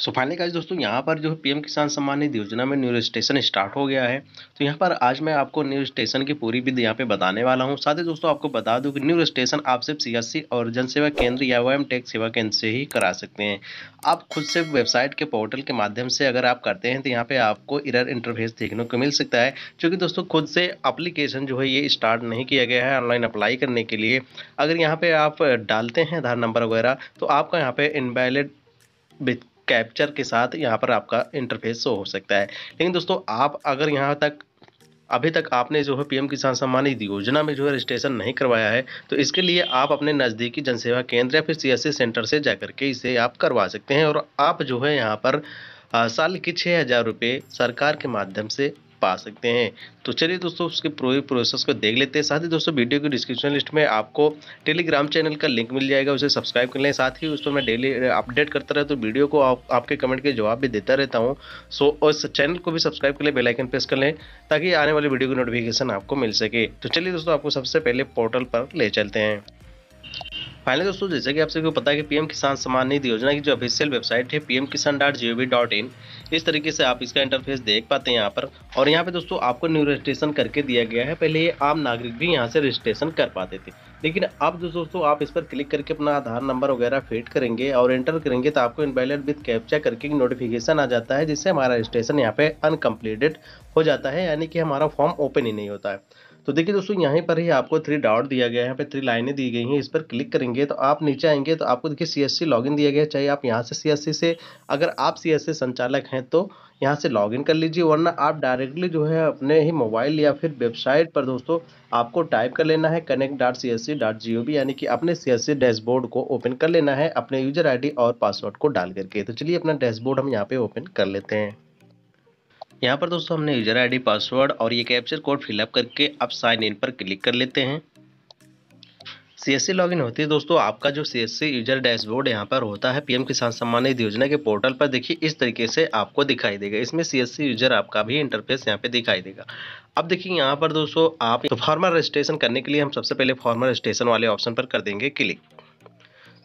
so finally guys दोस्तों यहाँ पर जो पीएम किसान सम्मान निधि योजना में न्यू रजिस्ट्रेशन स्टार्ट हो गया है तो यहाँ पर आज मैं आपको न्यू रजिस्ट्रेशन की पूरी विधि यहाँ पे बताने वाला हूँ साथ ही दोस्तों आपको बता दूँ कि न्यू रजिस्ट्रेशन आप सिर्फ सीएससी और जनसेवा केंद्र या एम टैक्स सेवा केंद्र से ही करा सकते हैं आप खुद से वेबसाइट के पोर्टल के माध्यम से अगर आप करते हैं तो यहाँ पर आपको इरर इंटरफेस देखने को मिल सकता है क्योंकि दोस्तों खुद से अप्लीकेशन जो है ये स्टार्ट नहीं किया गया है ऑनलाइन अप्लाई करने के लिए अगर यहाँ पर आप डालते हैं आधार नंबर वगैरह तो आपका यहाँ पर इनवैलिड कैप्चर के साथ यहाँ पर आपका इंटरफेस शो हो सकता है लेकिन दोस्तों आप अगर यहाँ तक अभी तक आपने जो है पीएम किसान सम्मान निधि योजना में जो है रजिस्ट्रेशन नहीं करवाया है तो इसके लिए आप अपने नज़दीकी जनसेवा केंद्र या फिर सीएससी सेंटर से जाकर के इसे आप करवा सकते हैं और आप जो है यहाँ पर साल की छः हज़ार रुपये सरकार के माध्यम से पा सकते हैं तो चलिए दोस्तों उसके पूरे प्रोसेस को देख लेते हैं साथ ही दोस्तों वीडियो की डिस्क्रिप्शन लिस्ट में आपको टेलीग्राम चैनल का लिंक मिल जाएगा उसे सब्सक्राइब कर लें साथ ही उस पर मैं डेली अपडेट करता रहता हूँ तो वीडियो को आप, आपके कमेंट के जवाब भी देता रहता हूँ सो उस चैनल को भी सब्सक्राइब कर लें बेलाइकन प्रेस कर लें ताकि आने वाली वीडियो की नोटिफिकेशन आपको मिल सके तो चलिए दोस्तों आपको सबसे पहले पोर्टल पर ले चलते हैं फाइनली दोस्तों जैसे कि आप सभी को पता है कि पीएम किसान सम्मान निधि योजना की जो ऑफिशियल वेबसाइट है PM Kisan dot G dot in इस तरीके से आप इसका इंटरफेस देख पाते हैं यहाँ पर और यहाँ पे दोस्तों आपको न्यू रजिस्ट्रेशन करके दिया गया है पहले ये आम नागरिक भी यहाँ से रजिस्ट्रेशन कर पाते थे लेकिन अब जो दोस्तों आप इस पर क्लिक करके अपना आधार नंबर वगैरह फिट करेंगे और एंटर करेंगे तो आपको इनवैलिड विद कैप्चा करके नोटिफिकेशन आ जाता है जिससे हमारा रजिस्ट्रेशन यहाँ पे अनकम्प्लीटेड हो जाता है यानी कि हमारा फॉर्म ओपन ही नहीं होता है तो देखिए दोस्तों यहाँ पर ही आपको थ्री डॉट दिया गया है यहाँ पे थ्री लाइनें दी गई हैं इस पर क्लिक करेंगे तो आप नीचे आएंगे तो आपको देखिए सी एस लॉगिन दिया गया है चाहे आप यहाँ से सी से अगर आप सी संचालक हैं तो यहाँ से लॉगिन कर लीजिए वरना आप डायरेक्टली जो है अपने ही मोबाइल या फिर वेबसाइट पर दोस्तों आपको टाइप कर लेना है connect dot C S C dot G O V यानी कि अपने सी एस सी डैशबोर्ड को ओपन कर लेना है अपने यूजर आई डी और पासवर्ड को डाल करके तो चलिए अपना डैशबोर्ड हम यहाँ पर ओपन कर लेते हैं यहाँ पर दोस्तों हमने यूजर आईडी पासवर्ड और ये कैप्चर कोड फिलअप करके अब साइन इन पर क्लिक कर लेते हैं सी एस लॉगिन होती है दोस्तों आपका जो C S C user dashboard यहाँ पर होता है पीएम किसान सम्मान निधि योजना के पोर्टल पर देखिए इस तरीके से आपको दिखाई देगा इसमें सी एस सी यूजर आपका भी इंटरफेस यहाँ पे दिखाई देगा अब देखिए यहाँ पर दोस्तों आप तो फॉर्मर रजिस्ट्रेशन करने के लिए हम सबसे पहले फॉर्मर रजिस्ट्रेशन वाले ऑप्शन पर कर देंगे क्लिक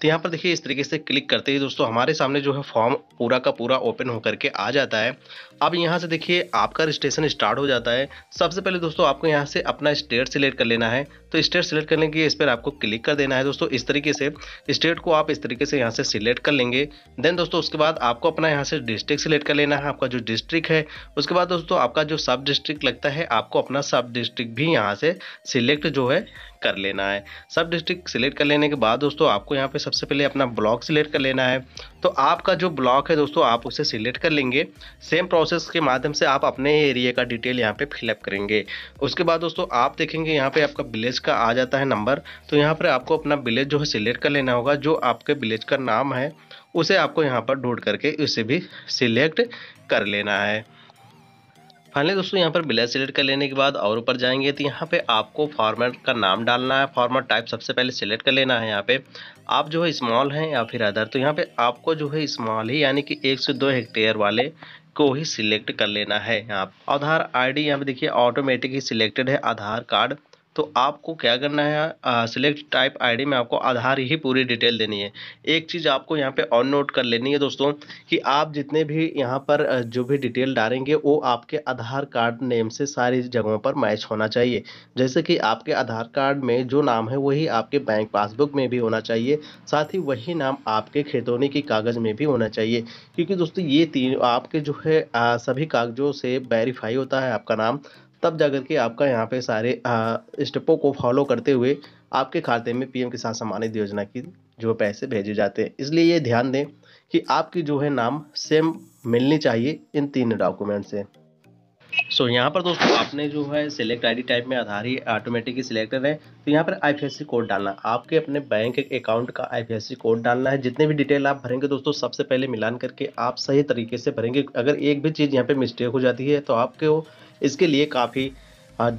तो यहाँ पर देखिए इस तरीके से क्लिक करते ही दोस्तों हमारे सामने जो है फॉर्म पूरा का पूरा ओपन होकर के आ जाता है अब यहाँ से देखिए आपका रजिस्ट्रेशन स्टार्ट हो जाता है सबसे पहले दोस्तों आपको यहाँ से अपना स्टेट सिलेक्ट कर लेना है तो स्टेट सिलेक्ट करने के लिए इस पर आपको क्लिक कर देना है दोस्तों इस तरीके से स्टेट को आप इस तरीके से यहाँ से सिलेक्ट कर लेंगे देन दोस्तों उसके बाद आपको अपना यहाँ से डिस्ट्रिक्ट सिलेक्ट कर लेना है आपका जो डिस्ट्रिक्ट है उसके बाद दोस्तों आपका जो सब डिस्ट्रिक्ट लगता है आपको अपना सब डिस्ट्रिक्ट भी यहाँ से सिलेक्ट जो है कर लेना है सब डिस्ट्रिक्ट सिलेक्ट कर लेने के बाद दोस्तों आपको यहाँ पे सबसे पहले अपना ब्लॉक सिलेक्ट कर लेना है तो आपका जो ब्लॉक है दोस्तों आप उसे सिलेक्ट कर लेंगे सेम प्रोसेस के माध्यम से आप अपने एरिया का डिटेल यहाँ पे फिलअप करेंगे उसके बाद दोस्तों आप देखेंगे यहाँ पे आपका विलेज का आ जाता है नंबर तो यहाँ पर आपको अपना विलेज जो है सिलेक्ट कर लेना होगा जो आपके विलेज का नाम है उसे आपको यहाँ पर ढूंढ करके उसे भी सिलेक्ट कर लेना है फाइनली हाँ, दोस्तों यहाँ पर बिलर सिलेक्ट कर लेने के बाद और ऊपर जाएंगे तो यहाँ पे आपको फॉर्मेट का नाम डालना है फॉर्मेट टाइप सबसे पहले सिलेक्ट कर लेना है यहाँ पे आप जो है स्मॉल हैं या फिर अदर तो यहाँ पे आपको जो है स्मॉल ही यानी कि एक से दो हेक्टेयर वाले को ही सिलेक्ट कर लेना है यहाँ आधार आई डी यहाँ पे देखिए ऑटोमेटिक ही सिलेक्टेड है आधार कार्ड तो आपको क्या करना है सिलेक्ट टाइप आईडी में आपको आधार ही पूरी डिटेल देनी है एक चीज़ आपको यहाँ पे ऑन नोट कर लेनी है दोस्तों कि आप जितने भी यहाँ पर जो भी डिटेल डालेंगे वो आपके आधार कार्ड नेम से सारी जगहों पर मैच होना चाहिए जैसे कि आपके आधार कार्ड में जो नाम है वही आपके बैंक पासबुक में भी होना चाहिए साथ ही वही नाम आपके खेतोनी के कागज़ में भी होना चाहिए क्योंकि दोस्तों ये तीन आपके जो है सभी कागजों से वेरीफाई होता है आपका नाम तब जा के आपका यहाँ पे सारे स्टेपों को फॉलो करते हुए आपके खाते में पीएम किसान सम्मान निधि योजना की जो पैसे भेजे जाते हैं इसलिए ये ध्यान दें कि आपकी जो है नाम सेम मिलनी चाहिए इन तीन डॉक्यूमेंट से सो so, यहाँ पर दोस्तों आपने जो है सिलेक्ट आईडी टाइप में आधार ही ऑटोमेटिक ही है तो यहाँ पर आईपीएससी कोड डालना आपके अपने बैंक अकाउंट का आईपीएससी कोड डालना है जितने भी डिटेल आप भरेंगे दोस्तों सबसे पहले मिलान करके आप सही तरीके से भरेंगे अगर एक भी चीज़ यहाँ पे मिस्टेक हो जाती है तो आपके इसके लिए काफ़ी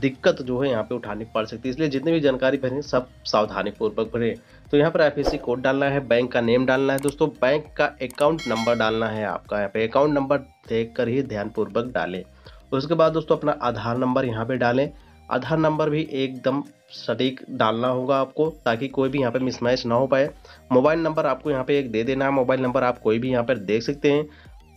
दिक्कत जो है यहाँ पे उठानी पड़ सकती है इसलिए जितनी भी जानकारी भरें सब सावधानी पूर्वक भरें तो यहाँ पर आईएफएससी कोड डालना है बैंक का नेम डालना है दोस्तों बैंक का अकाउंट नंबर डालना है आपका यहाँ पे अकाउंट नंबर देख कर ही ध्यानपूर्वक डालें उसके बाद दोस्तों अपना आधार नंबर यहाँ पर डालें आधार नंबर भी एकदम सटीक डालना होगा आपको ताकि कोई भी यहाँ पर मिसमैच ना हो पाए मोबाइल नंबर आपको यहाँ पे एक दे देना है मोबाइल नंबर आप कोई भी यहाँ पर देख सकते हैं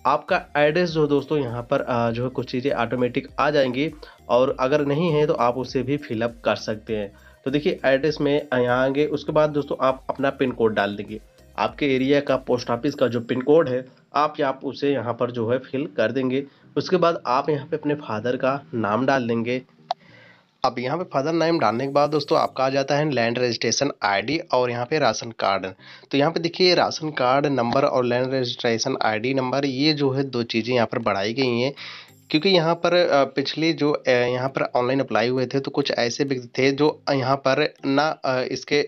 आपका एड्रेस जो दोस्तों यहाँ पर जो है कुछ चीज़ें ऑटोमेटिक आ जाएंगी और अगर नहीं है तो आप उसे भी फिलअप कर सकते हैं तो देखिए एड्रेस में यहाँ आएंगे उसके बाद दोस्तों आप अपना पिन कोड डाल देंगे आपके एरिया का पोस्ट ऑफिस का जो पिन कोड है आप आप उसे यहाँ पर जो है फिल कर देंगे उसके बाद आप यहाँ पे अपने फादर का नाम डाल देंगे अब यहाँ पे फादर नेम डालने के बाद दोस्तों आपका आ जाता है लैंड रजिस्ट्रेशन आईडी और यहाँ पे राशन कार्ड तो यहाँ पे देखिए राशन कार्ड नंबर और लैंड रजिस्ट्रेशन आईडी नंबर ये जो है दो चीज़ें यहाँ पर बढ़ाई गई हैं क्योंकि यहाँ पर पिछले जो यहाँ पर ऑनलाइन अप्लाई हुए थे तो कुछ ऐसे व्यक्ति थे जो यहाँ पर ना इसके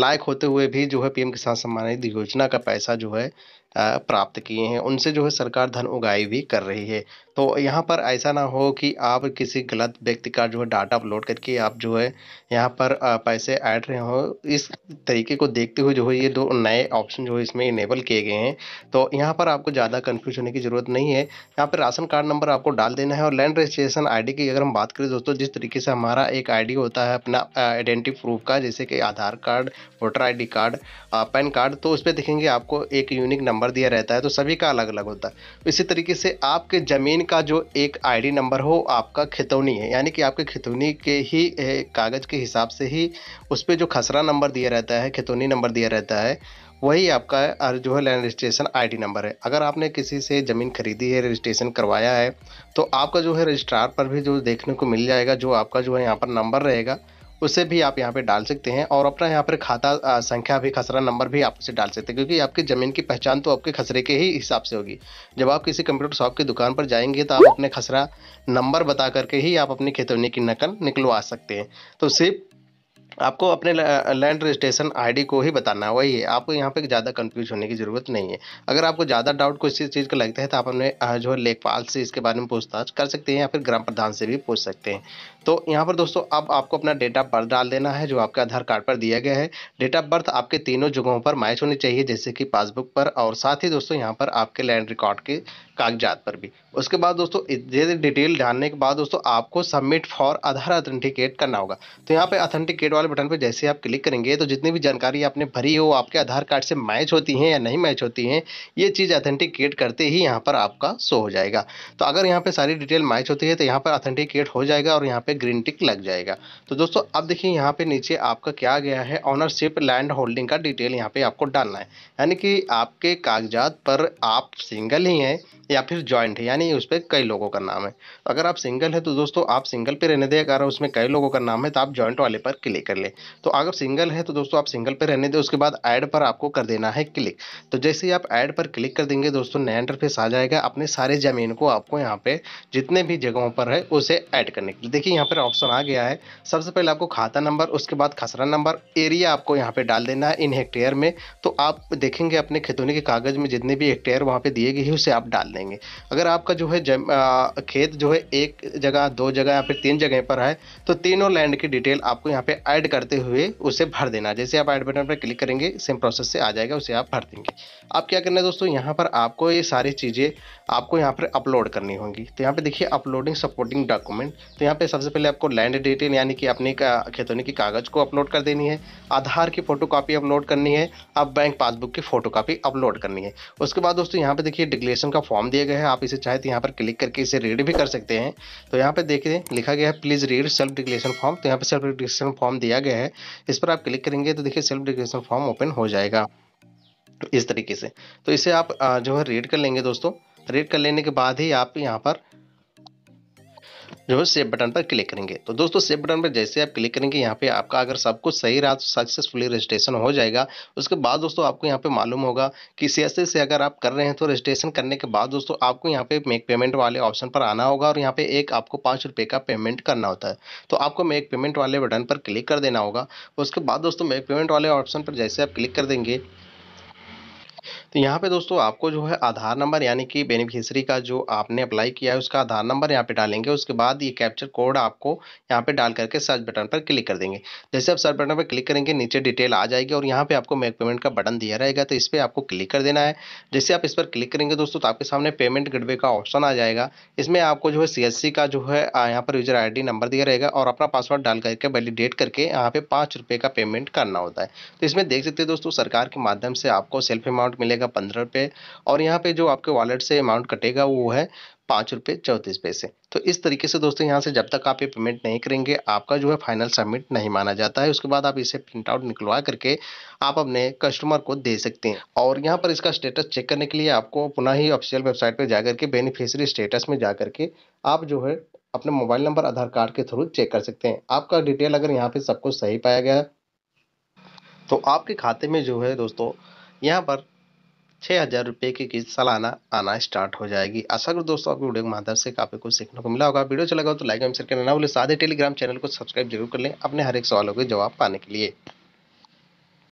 लायक होते हुए भी जो है पी किसान सम्मान निधि योजना का पैसा जो है प्राप्त किए हैं उनसे जो है सरकार धन उगाई भी कर रही है तो यहाँ पर ऐसा ना हो कि आप किसी गलत व्यक्ति का जो है डाटा अपलोड करके आप जो है यहाँ पर पैसे ऐड रहे हो इस तरीके को देखते हुए जो है ये दो नए ऑप्शन जो है इसमें इनेबल किए गए हैं तो यहाँ पर आपको ज़्यादा कन्फ्यूज होने की ज़रूरत नहीं है यहाँ पर राशन कार्ड नंबर आपको डाल देना है और लैंड रजिस्ट्रेशन आई की अगर हम बात करें दोस्तों जिस तरीके से हमारा एक आई होता है अपना आइडेंटिटी प्रूफ का जैसे कि Aadhaar card voter I card pan card तो उस पर देखेंगे आपको एक यूनिक नंबर दिया रहता है तो सभी का अलग अलग होता है इसी तरीके से आपके ज़मीन जमीन का जो एक आईडी नंबर हो आपका खितौनी है यानी कि आपके खितौनी के ही कागज़ के हिसाब से ही उस पर जो खसरा नंबर दिया रहता है खितौनी नंबर दिया रहता है वही आपका जो है लैंड रजिस्ट्रेशन आईडी नंबर है अगर आपने किसी से ज़मीन खरीदी है रजिस्ट्रेशन करवाया है तो आपका जो है रजिस्ट्रार पर भी जो देखने को मिल जाएगा जो आपका जो है यहाँ पर नंबर रहेगा उसे भी आप यहाँ पे डाल सकते हैं और अपना यहाँ पर खाता संख्या भी खसरा नंबर भी आप उसे डाल सकते हैं क्योंकि आपकी ज़मीन की पहचान तो आपके खसरे के ही हिसाब से होगी जब आप किसी कंप्यूटर शॉप की दुकान पर जाएंगे तो आप अपने खसरा नंबर बता करके ही आप अपनी खेतौनी की नकल निकलवा सकते हैं तो सिर्फ आपको अपने लैंड रजिस्ट्रेशन आईडी को ही बताना है वही है आपको यहाँ पे ज़्यादा कंफ्यूज होने की ज़रूरत नहीं है अगर आपको ज़्यादा डाउट किसी चीज़ का लगता है तो आप अपने जो है लेखपाल से इसके बारे में पूछताछ कर सकते हैं या फिर ग्राम प्रधान से भी पूछ सकते हैं तो यहाँ पर दोस्तों अब आपको अपना डेट ऑफ बर्थ डाल देना है जो आपके आधार कार्ड पर दिया गया है डेट ऑफ बर्थ आपके तीनों जगहों पर मैच होनी चाहिए जैसे कि पासबुक पर और साथ ही दोस्तों यहाँ पर आपके लैंड रिकॉर्ड के कागजात पर भी उसके बाद दोस्तों जैसे डिटेल डालने के बाद दोस्तों आपको सबमिट फॉर आधार अथेंटिकेट करना होगा तो यहाँ पे अथेंटिकेट वाले बटन पर जैसे आप क्लिक करेंगे तो जितनी भी जानकारी आपने भरी हो आपके आधार कार्ड से मैच होती हैं या नहीं मैच होती हैं ये चीज़ अथेंटिकेट करते ही यहाँ पर आपका शो हो जाएगा तो अगर यहाँ पर सारी डिटेल मैच होती है तो यहाँ पर अथेंटिकेट हो जाएगा और यहाँ पर ग्रीन टिक लग जाएगा तो दोस्तों अब देखिए यहाँ पर नीचे आपका क्या गया है ऑनरशिप लैंड होल्डिंग का डिटेल यहाँ पर आपको डालना है यानी कि आपके कागजात पर आप सिंगल ही हैं या फिर जॉइंट है यानी उस पर कई लोगों का नाम है अगर आप सिंगल है तो दोस्तों आप सिंगल पे रहने दें अगर उसमें कई लोगों का नाम है तो आप जॉइंट वाले पर क्लिक कर लें तो अगर सिंगल है तो दोस्तों आप सिंगल पे रहने दें उसके बाद ऐड पर आपको कर देना है क्लिक तो जैसे ही आप ऐड पर क्लिक कर देंगे दोस्तों नया इंटरफेस आ जाएगा अपने सारे ज़मीन को आपको यहाँ पे जितने भी जगहों पर है उसे ऐड करने के लिए देखिए यहाँ पर ऑप्शन आ गया है सबसे पहले आपको खाता नंबर उसके बाद खसरा नंबर एरिया आपको यहाँ पर डाल देना है इन हेक्टेयर में तो आप देखेंगे अपने खितौनी के कागज़ में जितने भी हेक्टेयर वहाँ पर दिए गए हैं उसे आप डाल दें देंगे अगर आपका जो है जम, आ, खेत जो है एक जगह दो जगह या फिर तीन जगह पर है तो तीनों लैंड की डिटेल आपको यहाँ पे ऐड करते हुए उसे भर देना जैसे आप ऐड बटन पर क्लिक करेंगे सेम प्रोसेस से आ जाएगा उसे आप भर देंगे आप क्या करना है दोस्तों यहाँ पर आपको ये सारी चीज़ें आपको यहाँ पर अपलोड करनी होगी तो यहाँ पे देखिए अपलोडिंग सपोर्टिंग डॉक्यूमेंट तो यहाँ पे सबसे पहले आपको लैंड डिटेल यानी कि अपने खेतोनी के कागज़ को अपलोड कर देनी है आधार की फ़ोटो कापी अपलोड करनी है अब बैंक पासबुक की फ़ोटो कापी अपलोड करनी है उसके बाद दोस्तों यहाँ पर देखिए डिक्लेरेशन का फॉर्म दिया गया है आप इसे चाहे तो यहाँ पर क्लिक करके इसे रीड भी कर सकते हैं तो यहाँ पर देखिए लिखा गया है please read self declaration form तो यहाँ पर सेल्फ डिक्लेरेशन फॉर्म दिया गया है इस पर आप क्लिक करेंगे तो देखिए सेल्फ डिक्लेरेशन फॉर्म ओपन हो जाएगा इस तरीके से तो इसे आप जो है रीड कर लेंगे दोस्तों रेड कर लेने के बाद ही आप यहाँ पर जो है सेव बटन पर क्लिक करेंगे तो दोस्तों सेव बटन पर जैसे आप क्लिक करेंगे यहाँ पे आपका अगर सब कुछ सही रहा तो सक्सेसफुली रजिस्ट्रेशन हो जाएगा उसके बाद दोस्तों आपको यहाँ पे मालूम होगा कि सी से अगर आप कर रहे हैं तो रजिस्ट्रेशन करने के बाद दोस्तों आपको यहाँ पे मेक पेमेंट वाले ऑप्शन पर आना होगा और यहाँ पे एक आपको पाँच का पेमेंट करना होता है तो आपको मेक पेमेंट वाले बटन पर क्लिक कर देना होगा उसके बाद दोस्तों मेक पेमेंट वाले ऑप्शन पर जैसे आप क्लिक कर देंगे तो यहाँ पे दोस्तों आपको जो है आधार नंबर यानी कि बेनिफिशरी का जो आपने अप्लाई किया है उसका आधार नंबर यहाँ पे डालेंगे उसके बाद ये कैप्चर कोड आपको यहाँ पे डाल करके सर्च बटन पर क्लिक कर देंगे जैसे आप सर्च बटन पर क्लिक करेंगे नीचे डिटेल आ जाएगी और यहाँ पे आपको मेक पेमेंट का बटन दिया रहेगा तो इस पर आपको क्लिक कर देना है जैसे आप इस पर क्लिक करेंगे दोस्तों तो आपके सामने पेमेंट गेटवे का ऑप्शन आ जाएगा इसमें आपको जो है सी का जो है यहाँ पर यूजर आई नंबर दिया रहेगा और अपना पासवर्ड डाल करके वैलीडेट करके यहाँ पे पाँच रुपये का पेमेंट करना होता है तो इसमें देख सकते हैं दोस्तों सरकार के माध्यम से आपको सेल्फ अमाउंट मिलेगा पंद्रह रुपये और यहाँ पे जो आपके वॉलेट से अमाउंट कटेगा वो है पाँच रुपये चौंतीस पैसे तो इस तरीके से दोस्तों यहाँ से जब तक आप ये पेमेंट नहीं करेंगे आपका जो है फाइनल सबमिट नहीं माना जाता है उसके बाद आप इसे प्रिंट आउट निकलवा करके आप अपने कस्टमर को दे सकते हैं और यहाँ पर इसका स्टेटस चेक करने के लिए आपको पुनः ही ऑफिशियल वेबसाइट पर जाकर के बेनिफिशरी स्टेटस में जा करके आप जो है अपने मोबाइल नंबर आधार कार्ड के थ्रू चेक कर सकते हैं आपका डिटेल अगर यहाँ पे सब कुछ सही पाया गया तो आपके खाते में जो है दोस्तों यहाँ पर छः हज़ार रुपये की किस्त सालाना आना स्टार्ट हो जाएगी आशा करूँ दोस्तों आपको वीडियो के माध्यम से काफ़ी कुछ सीखने को मिला होगा वीडियो चला अच्छा हो तो लाइक एंड शेयर करना ना बोले साधे टेलीग्राम चैनल को सब्सक्राइब जरूर कर लें अपने हर एक सवालों के जवाब पाने के लिए